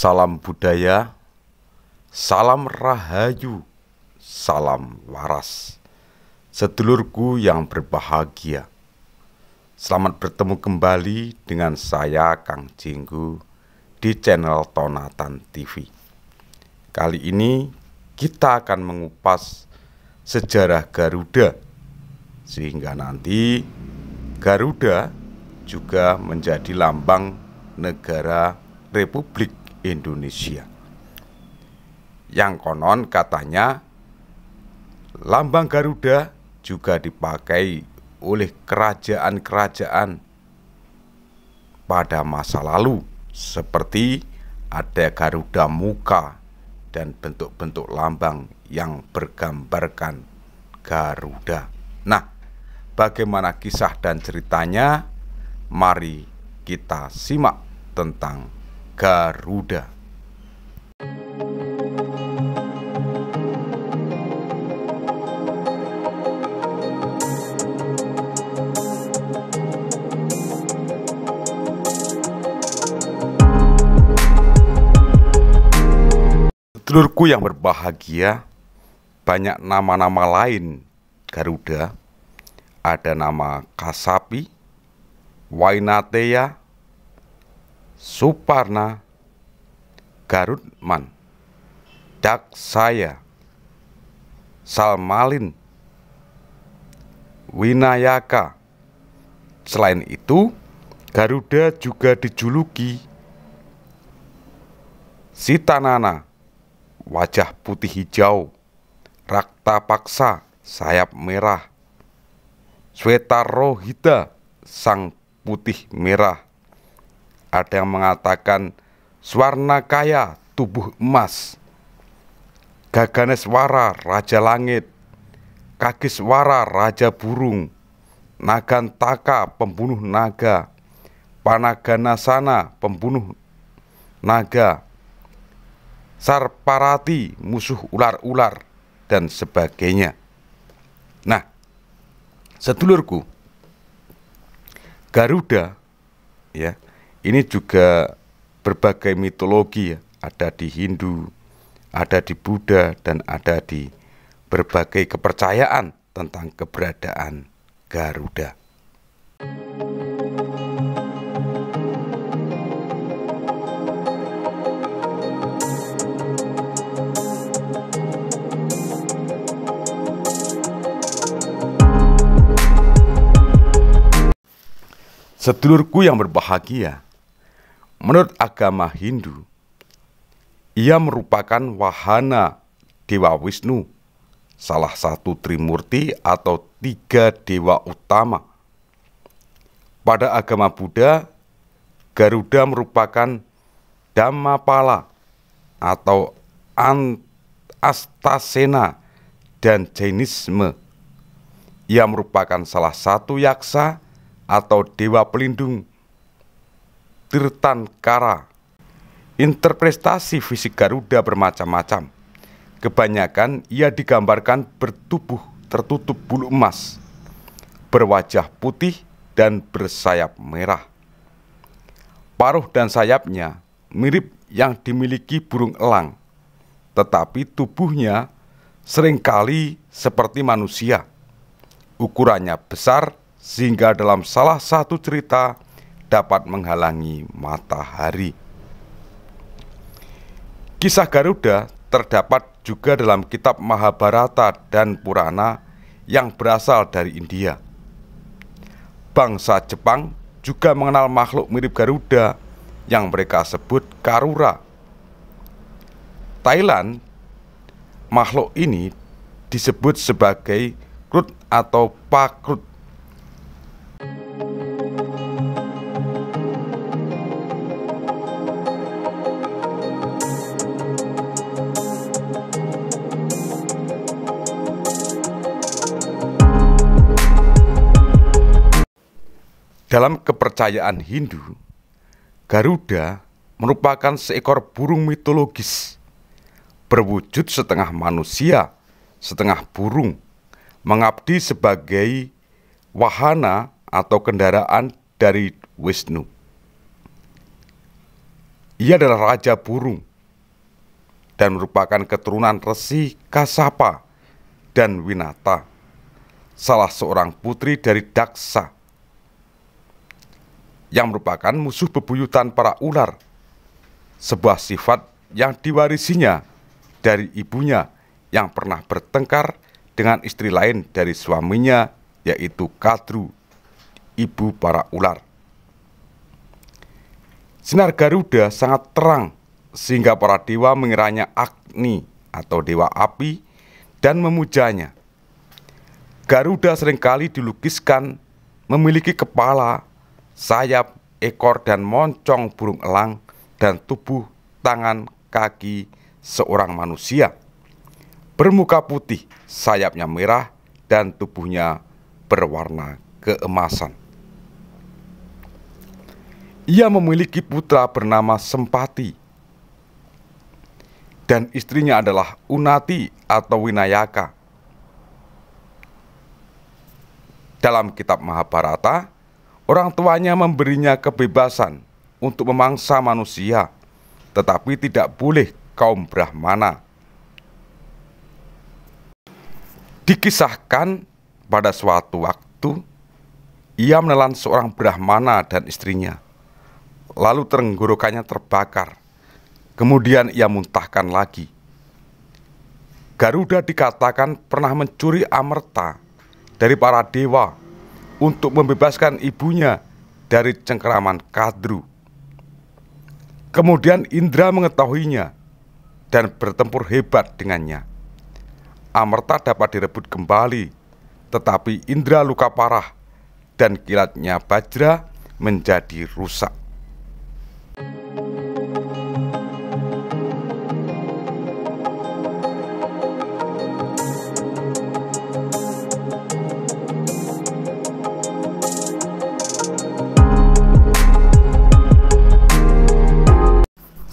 Salam budaya, salam rahayu, salam waras. Sedulurku yang berbahagia. Selamat bertemu kembali dengan saya Kang Jinggu di channel Tonatan TV. Kali ini kita akan mengupas sejarah Garuda sehingga nanti Garuda juga menjadi lambang negara Republik Indonesia. Yang konon katanya lambang Garuda juga dipakai oleh kerajaan-kerajaan pada masa lalu seperti ada Garuda muka dan bentuk-bentuk lambang yang bergambarkan Garuda. Nah, bagaimana kisah dan ceritanya? Mari kita simak tentang Garuda. Telurku yang berbahagia, banyak nama-nama lain Garuda. Ada nama Kasapi, Wainatea. Suparna Garutman Daksaya Salmalin Winayaka Selain itu, Garuda juga dijuluki Sitanana Wajah putih hijau Rakta paksa Sayap merah Swetarohita Sang putih merah ada yang mengatakan Swarna kaya tubuh emas Gaganeswara raja langit Kagiswara raja burung Nagantaka pembunuh naga Panaganasana pembunuh naga Sarparati musuh ular-ular dan sebagainya Nah sedulurku Garuda ya ini juga berbagai mitologi ya. ada di Hindu, ada di Buddha dan ada di berbagai kepercayaan tentang keberadaan Garuda. Sedulurku yang berbahagia, Menurut agama Hindu, ia merupakan wahana Dewa Wisnu, salah satu Trimurti atau tiga dewa utama. Pada agama Buddha, Garuda merupakan Dhammapala atau Astasena dan Jainisme. Ia merupakan salah satu yaksa atau dewa pelindung Tirtankara. Interpretasi fisik Garuda bermacam-macam. Kebanyakan ia digambarkan bertubuh tertutup bulu emas, berwajah putih dan bersayap merah. Paruh dan sayapnya mirip yang dimiliki burung elang, tetapi tubuhnya seringkali seperti manusia. Ukurannya besar sehingga dalam salah satu cerita dapat menghalangi matahari. Kisah Garuda terdapat juga dalam kitab Mahabharata dan Purana yang berasal dari India. Bangsa Jepang juga mengenal makhluk mirip Garuda yang mereka sebut Karura. Thailand, makhluk ini disebut sebagai Krut atau Pakrut Dalam kepercayaan Hindu, Garuda merupakan seekor burung mitologis berwujud setengah manusia, setengah burung, mengabdi sebagai wahana atau kendaraan dari Wisnu. Ia adalah raja burung dan merupakan keturunan resi Kasapa dan Winata, salah seorang putri dari Daksa yang merupakan musuh bebuyutan para ular. Sebuah sifat yang diwarisinya dari ibunya yang pernah bertengkar dengan istri lain dari suaminya yaitu Kadru, ibu para ular. Sinar Garuda sangat terang sehingga para dewa mengiranya Agni atau dewa api dan memujanya. Garuda seringkali dilukiskan memiliki kepala sayap, ekor dan moncong burung elang dan tubuh, tangan, kaki seorang manusia. Bermuka putih, sayapnya merah dan tubuhnya berwarna keemasan. Ia memiliki putra bernama Sempati dan istrinya adalah Unati atau Winayaka. Dalam kitab Mahabharata, Orang tuanya memberinya kebebasan untuk memangsa manusia, tetapi tidak boleh kaum Brahmana. Dikisahkan pada suatu waktu, ia menelan seorang Brahmana dan istrinya. Lalu tenggorokannya terbakar. Kemudian ia muntahkan lagi. Garuda dikatakan pernah mencuri amerta dari para dewa untuk membebaskan ibunya dari cengkeraman Kadru. Kemudian Indra mengetahuinya dan bertempur hebat dengannya. Amerta dapat direbut kembali, tetapi Indra luka parah dan kilatnya Bajra menjadi rusak.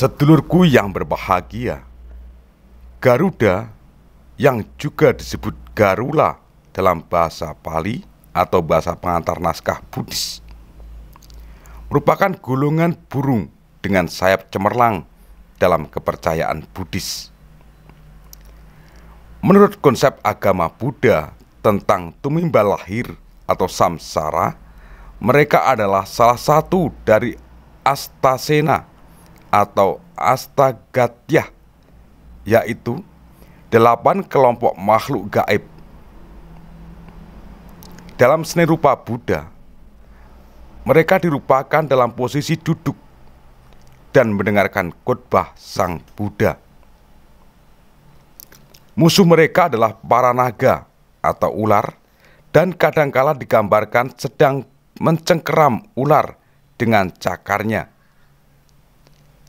Sedulurku yang berbahagia, Garuda yang juga disebut Garula dalam bahasa Pali atau bahasa pengantar naskah Buddhis merupakan golongan burung dengan sayap cemerlang dalam kepercayaan Buddhis. Menurut konsep agama Buddha tentang tumimba lahir atau samsara, mereka adalah salah satu dari astasena atau astagatyah, yaitu delapan kelompok makhluk gaib. Dalam seni rupa Buddha, mereka dirupakan dalam posisi duduk dan mendengarkan khotbah Sang Buddha. Musuh mereka adalah para naga atau ular dan kadangkala digambarkan sedang mencengkeram ular dengan cakarnya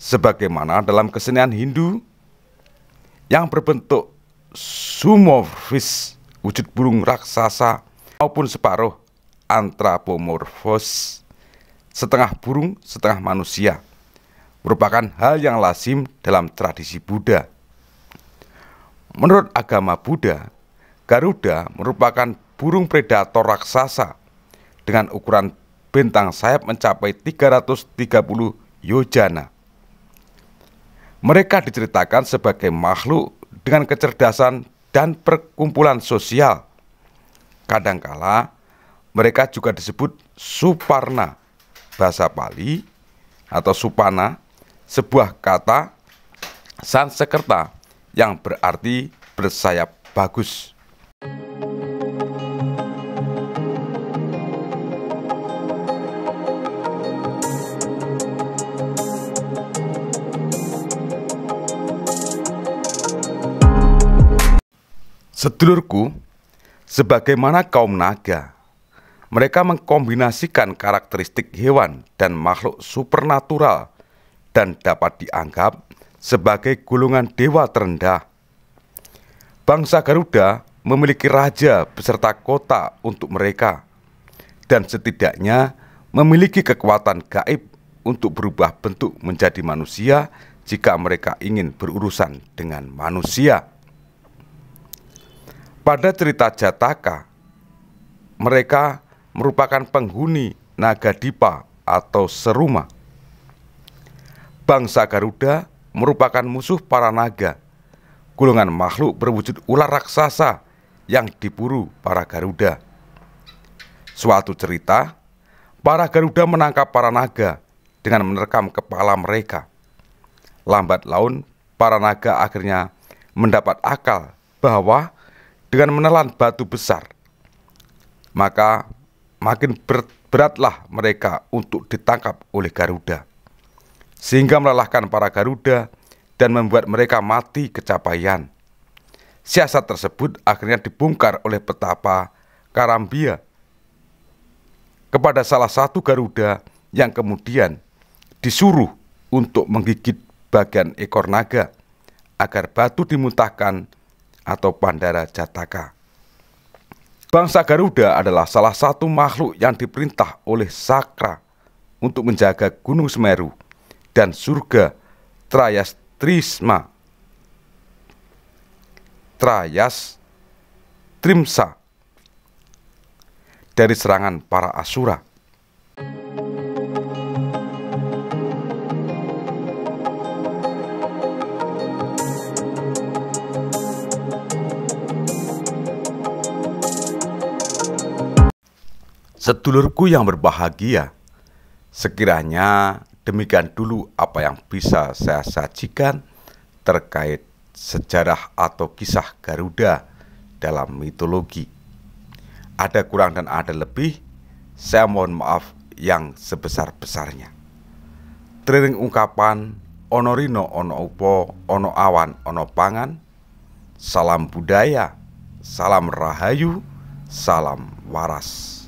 sebagaimana dalam kesenian Hindu yang berbentuk sumorfis wujud burung raksasa maupun separuh antropomorfos setengah burung setengah manusia merupakan hal yang lazim dalam tradisi Buddha. Menurut agama Buddha, Garuda merupakan burung predator raksasa dengan ukuran bintang sayap mencapai 330 yojana mereka diceritakan sebagai makhluk dengan kecerdasan dan perkumpulan sosial. Kadangkala mereka juga disebut Suparna, bahasa Pali atau Supana, sebuah kata Sanskerta) yang berarti bersayap bagus. Sedulurku, sebagaimana kaum naga, mereka mengkombinasikan karakteristik hewan dan makhluk supernatural dan dapat dianggap sebagai gulungan dewa terendah. Bangsa Garuda memiliki raja beserta kota untuk mereka dan setidaknya memiliki kekuatan gaib untuk berubah bentuk menjadi manusia jika mereka ingin berurusan dengan manusia. Pada cerita Jataka, mereka merupakan penghuni Nagadipa atau Seruma. Bangsa Garuda merupakan musuh para naga, golongan makhluk berwujud ular raksasa yang diburu para Garuda. Suatu cerita, para Garuda menangkap para naga dengan menerkam kepala mereka. Lambat laun, para naga akhirnya mendapat akal bahwa dengan menelan batu besar. Maka makin beratlah mereka untuk ditangkap oleh Garuda, sehingga melelahkan para Garuda dan membuat mereka mati kecapaian. Siasat tersebut akhirnya dibongkar oleh petapa Karambia kepada salah satu Garuda yang kemudian disuruh untuk menggigit bagian ekor naga agar batu dimuntahkan atau Pandara Jataka. Bangsa Garuda adalah salah satu makhluk yang diperintah oleh Sakra untuk menjaga Gunung Semeru dan surga Trayas Trisma. Trayas Trimsa dari serangan para Asura. Sedulurku yang berbahagia, sekiranya demikian dulu apa yang bisa saya sajikan terkait sejarah atau kisah Garuda dalam mitologi. Ada kurang dan ada lebih, saya mohon maaf yang sebesar-besarnya. Training ungkapan ono rino ono upo ono awan ono pangan salam budaya salam rahayu salam waras